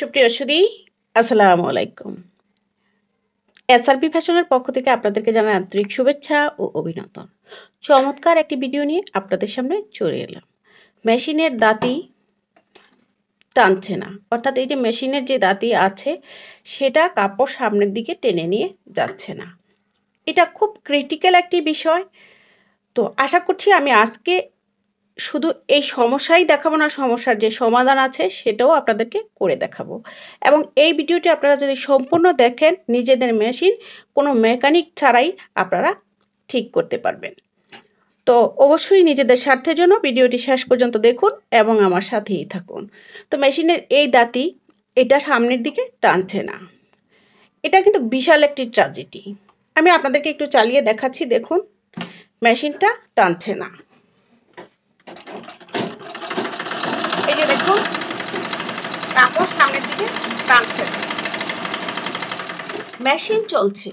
সুপ্রিয় সুদী আসসালামু আলাইকুম এসআরপি ফ্যাশনের পক্ষ থেকে আপনাদেরকে জানাই আন্তরিক শুভেচ্ছা ও অভিনন্দন চমৎকার একটি ভিডিও নিয়ে আপনাদের সামনে চলে এলাম মেশিনের দাঁতি টানছে না অর্থাৎ এই যে মেশিনের যে দাঁতি আছে সেটা কাপড় সামনের দিকে টেনে নিয়ে যাচ্ছে না এটা খুব ক্রিটিক্যাল একটি বিষয় তো আশা করছি আমি আজকে শুধু এই সমস্যাই দেখাবো না সমস্যার যে সমাধান আছে সেটাও আপনাদেরকে করে দেখাবো এবং এই ভিডিওটি আপনারা যদি সম্পূর্ণ দেখেন নিজেদের মেশিন কোনো মেকানিক ছাড়াই আপনারা ঠিক করতে পারবেন তো অবশ্যই নিজেদের স্বার্থের জন্য ভিডিওটি শেষ পর্যন্ত দেখুন এবং আমার সাথেই থাকুন তো মেশিনের এই দাঁতি এটা সামনের দিকে টানছে না এটা কিন্তু বিশাল একটি ট্র্যাজেডি আমি আপনাদেরকে একটু চালিয়ে দেখাচ্ছি দেখুন মেশিনটা টানছে না কনসেপ্ট মেশিন চলছে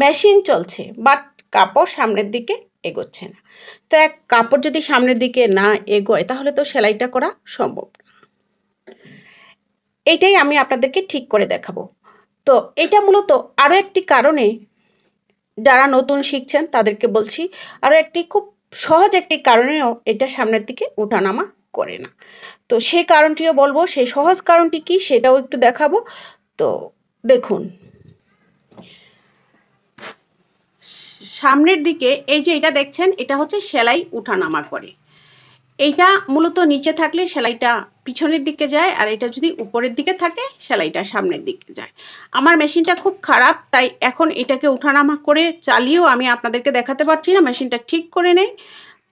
মেশিন চলছে বাট কাপড় সামনের দিকে এগোচ্ছে না তো এক কাপড় যদি সামনের দিকে না এগোয় তাহলে তো সেলাইটা করা সম্ভব এটাই আমি আপনাদেরকে ঠিক করে দেখাবো তো এটা মূলত আরও একটি কারণে যারা নতুন শিখছেন তাদেরকে বলছি আরও একটি খুব সহজ একটি কারণেও এটা সামনের দিকে ওঠানামা করে না তো সে কারণটিও বলবো সেই সহজ কারণটি কি সেটাও একটু দেখাবো তো দেখুন সামনের দিকে এই যে এটা দেখছেন এটা হচ্ছে সেলাই উঠা নামা করে এইটা মূলত নিচে থাকলে সেলাইটা পিছনের দিকে যায় আর এটা যদি উপরের দিকে থাকে সেলাইটা সামনের দিকে যায় আমার মেশিনটা খুব খারাপ তাই এখন এটাকে উঠানামা করে চালিয়েও আমি আপনাদেরকে দেখাতে পারছি না মেশিনটা ঠিক করে নেই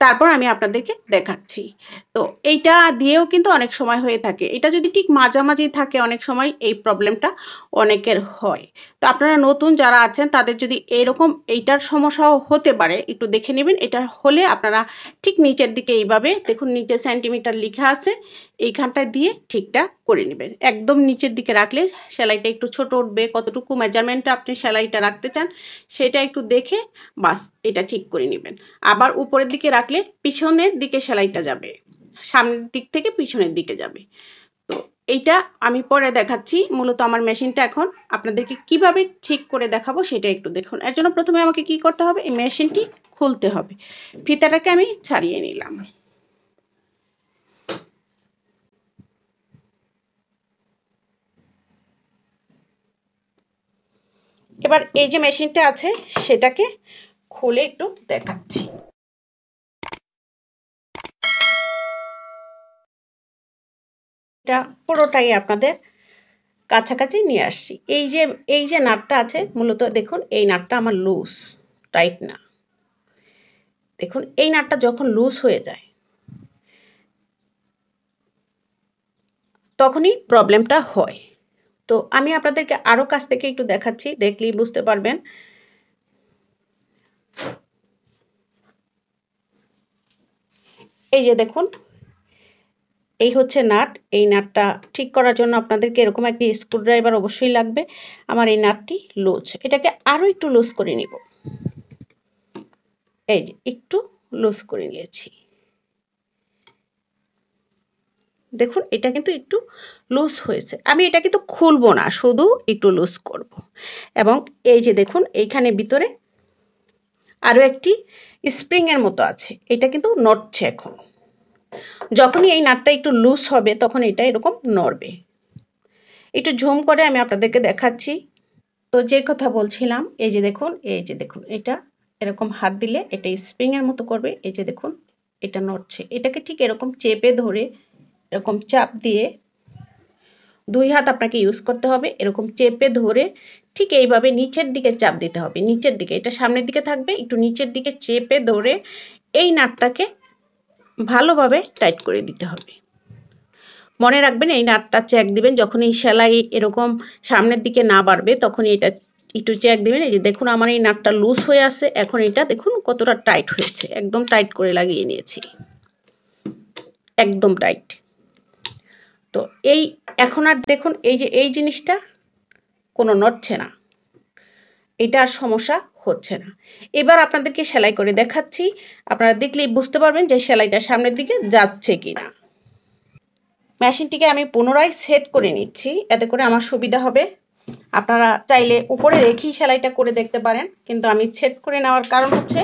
তারপর আমি আপনাদেরকে দেখাচ্ছি তো এইটা দিয়েও কিন্তু অনেক সময় হয়ে থাকে এটা যদি ঠিক মাঝামাঝি থাকে অনেক সময় এই প্রবলেমটা অনেকের হয় তো আপনারা নতুন যারা আছেন তাদের যদি এরকম এইটার সমস্যাও হতে পারে একটু দেখে নেবেন এটা হলে আপনারা ঠিক নিচের দিকে এইভাবে দেখুন নিচে সেন্টিমিটার লিখা আছে এইখানটা দিয়ে ঠিকটা করে নেবেন একদম নিচের দিকে রাখলে সেলাইটা একটু ছোট উঠবে কতটুকু মেজারমেন্টটা আপনি সেলাইটা রাখতে চান সেটা একটু দেখে বাস এটা ঠিক করে নেবেন আবার উপরের দিকে রাখলে পিছনের দিকে সেলাইটা যাবে সামনের দিক থেকে পিছনের দিকে যাবে তো এইটা আমি পরে দেখাচ্ছি মূলত আমার মেশিনটা এখন আপনাদেরকে কিভাবে ঠিক করে দেখাবো সেটা একটু দেখুন এর জন্য প্রথমে আমাকে কি করতে হবে এই মেশিনটি খুলতে হবে ফিতাটাকে আমি ছাড়িয়ে নিলাম এবার এই যে মেশিনটা আছে সেটাকে খুলে একটু দেখাচ্ছি এটা পুরোটাই আপনাদের কাছাকাছি নিয়ে আসছি এই যে এই যে নাটটা আছে মূলত দেখুন এই নাটটা আমার লুজ টাইট না দেখুন এই নাটটা যখন লুজ হয়ে যায় তখনই প্রবলেমটা হয় তো আমি আপনাদেরকে আরো কাছ থেকে একটু দেখাচ্ছি দেখলেই বুঝতে পারবেন এই যে দেখুন এই হচ্ছে নাট এই নাটটা ঠিক করার জন্য আপনাদেরকে এরকম একটি স্ক্রুড্রাইভার অবশ্যই লাগবে আমার এই নাটটি লুজ এটাকে আরো একটু লুজ করে নিব এই যে একটু লুজ করে নিয়েছি দেখুন এটা কিন্তু একটু লুজ হয়েছে আমি এটা কিন্তু খুলবো না শুধু একটু লুজ করব। এবং এই যে দেখুন এইখানে ভিতরে আরও একটি স্প্রিংয়ের মতো আছে এটা কিন্তু নড়ছে এখন যখনই এই নাটটা একটু লুজ হবে তখন এটা এরকম নড়বে একটু ঝুম করে আমি আপনাদেরকে দেখাচ্ছি তো যে কথা বলছিলাম এই যে দেখুন এই যে দেখুন এটা এরকম হাত দিলে এটা স্প্রিংয়ের মতো করবে এই যে দেখুন এটা নড়ছে এটাকে ঠিক এরকম চেপে ধরে এরকম চাপ দিয়ে দুই হাত আপনাকে ইউজ করতে হবে এরকম চেপে ধরে ঠিক এইভাবে নিচের দিকে চাপ দিতে হবে নিচের দিকে এটা সামনের দিকে থাকবে একটু নিচের দিকে চেপে ধরে এই নাটটাকে ভালোভাবে টাইট করে দিতে হবে মনে রাখবেন এই নাটটা চেক দিবেন যখন এই সেলাই এরকম সামনের দিকে না বাড়বে তখন এটা একটু চেক দিবেন এই যে দেখুন আমার এই নাটটা লুজ হয়ে আছে এখন এটা দেখুন কতটা টাইট হয়েছে একদম টাইট করে লাগিয়ে নিয়েছি একদম টাইট তো এই এখন আর দেখুন এই যে এই জিনিসটা কোনো নড়ছে না এটা আর সমস্যা হচ্ছে না এবার আপনাদেরকে সেলাই করে দেখাচ্ছি আপনারা দেখলেই বুঝতে পারবেন যে সেলাইটা সামনের দিকে যাচ্ছে কি না মেশিনটিকে আমি পুনরায় সেট করে নিচ্ছি এতে করে আমার সুবিধা হবে আপনারা চাইলে উপরে রেখেই সেলাইটা করে দেখতে পারেন কিন্তু আমি সেট করে নেওয়ার কারণ হচ্ছে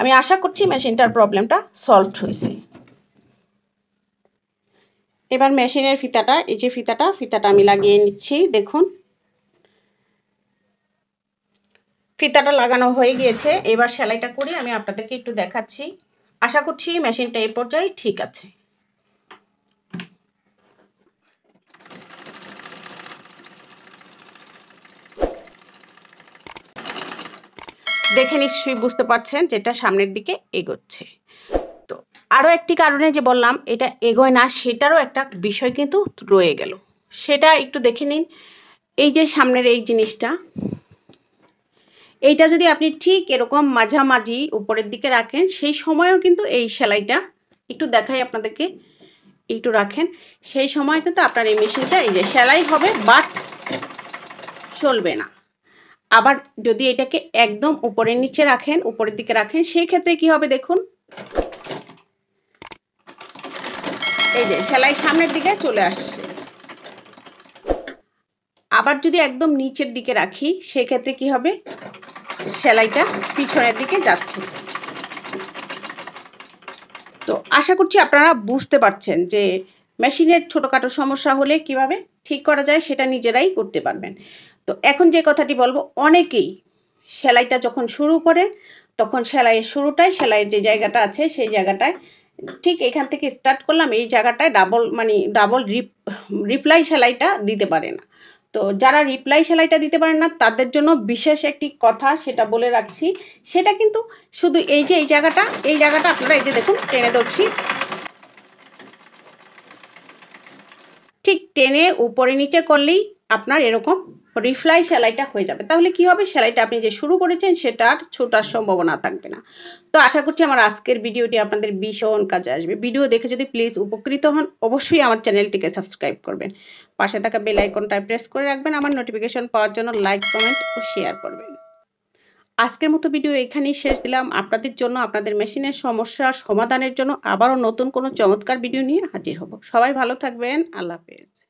আমি আশা করছি মেশিনটার প্রবলেমটা সলভ হয়েছে এবার মেশিনের ফিতাটা এই যে ফিতাটা ফিতাটা আমি লাগিয়ে নিচ্ছি দেখুন ফিতাটা লাগানো হয়ে গিয়েছে এবার সেলাইটা করে আমি আপনাদেরকে একটু দেখাচ্ছি আশা করছি মেশিনটা এই পর্যায়ে ঠিক আছে দেখে নিশ্চয়ই বুঝতে পারছেন যেটা সামনের দিকে এগোচ্ছে আরও একটি কারণে যে বললাম এটা এগোয় না সেটারও একটা বিষয় কিন্তু রয়ে গেল সেটা একটু দেখে নিন এই যে সামনের এই জিনিসটা এইটা যদি আপনি ঠিক এরকম মাঝামাঝি উপরের দিকে রাখেন সেই সময়ও কিন্তু এই সেলাইটা একটু দেখাই আপনাদেরকে একটু রাখেন সেই সময় কিন্তু আপনার এই মেশিনটা এই যে সেলাই হবে বাট চলবে না আবার যদি এটাকে একদম উপরের নিচে রাখেন উপরের দিকে রাখেন সেই ক্ষেত্রে কি হবে দেখুন এই যে সেলাই সামনের দিকে চলে আসছে আবার যদি একদম নিচের দিকে রাখি সেক্ষেত্রে কি হবে সেলাইটা পিছনের দিকে যাচ্ছে তো আশা করছি আপনারা বুঝতে পারছেন যে মেশিনের ছোটোখাটো সমস্যা হলে কিভাবে ঠিক করা যায় সেটা নিজেরাই করতে পারবেন তো এখন যে কথাটি বলবো অনেকেই সেলাইটা যখন শুরু করে তখন সেলাইয়ের শুরুটাই সেলাইয়ের যে জায়গাটা আছে সেই জায়গাটায় ঠিক এখান থেকে স্টার্ট করলাম এই জায়গাটায় ডাবল মানে ডাবল রিপ রিপ্লাই সেলাইটা দিতে পারে না তো যারা রিপ্লাই সেলাইটা দিতে পারে না তাদের জন্য বিশেষ একটি কথা সেটা বলে রাখছি সেটা কিন্তু শুধু এই যে এই জায়গাটা এই জায়গাটা আপনারা এই যে দেখুন টেনে ধরছি ঠিক টেনে উপরে নিচে করলেই আপনার এরকম রিফ্লাই সেলাইটা হয়ে যাবে তাহলে কি হবে সেলাইটা আপনি যে শুরু করেছেন সেটার ছোটার সম্ভাবনা থাকবে না তো আশা করছি আমার আজকের ভিডিওটি আপনাদের ভীষণ কাজে আসবে ভিডিও দেখে যদি প্লিজ উপকৃত হন অবশ্যই আমার চ্যানেলটিকে সাবস্ক্রাইব করবেন পাশে থাকা বেল আইকনটা প্রেস করে রাখবেন আমার নোটিফিকেশন পাওয়ার জন্য লাইক কমেন্ট ও শেয়ার করবেন আজকের মতো ভিডিও এখানেই শেষ দিলাম আপনাদের জন্য আপনাদের মেশিনের সমস্যা সমাধানের জন্য আবারও নতুন কোনো চমৎকার ভিডিও নিয়ে হাজির হব সবাই ভালো থাকবেন আল্লাহ হাফেজ